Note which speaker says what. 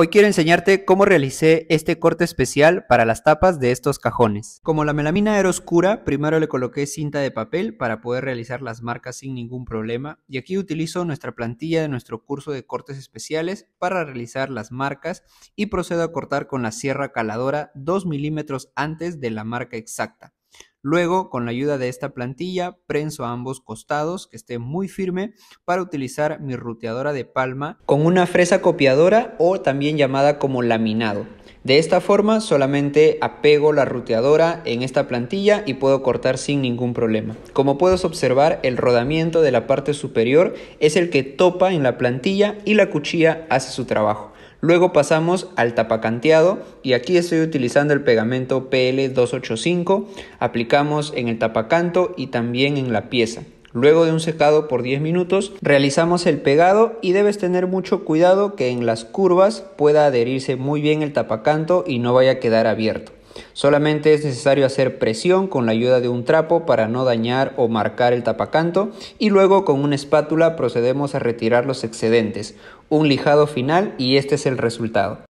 Speaker 1: Hoy quiero enseñarte cómo realicé este corte especial para las tapas de estos cajones. Como la melamina era oscura, primero le coloqué cinta de papel para poder realizar las marcas sin ningún problema y aquí utilizo nuestra plantilla de nuestro curso de cortes especiales para realizar las marcas y procedo a cortar con la sierra caladora 2 milímetros antes de la marca exacta. Luego, con la ayuda de esta plantilla, prenso a ambos costados que esté muy firme para utilizar mi ruteadora de palma con una fresa copiadora o también llamada como laminado. De esta forma solamente apego la ruteadora en esta plantilla y puedo cortar sin ningún problema. Como puedes observar, el rodamiento de la parte superior es el que topa en la plantilla y la cuchilla hace su trabajo. Luego pasamos al tapacanteado y aquí estoy utilizando el pegamento PL285, aplicamos en el tapacanto y también en la pieza. Luego de un secado por 10 minutos realizamos el pegado y debes tener mucho cuidado que en las curvas pueda adherirse muy bien el tapacanto y no vaya a quedar abierto. Solamente es necesario hacer presión con la ayuda de un trapo para no dañar o marcar el tapacanto y luego con una espátula procedemos a retirar los excedentes. Un lijado final y este es el resultado.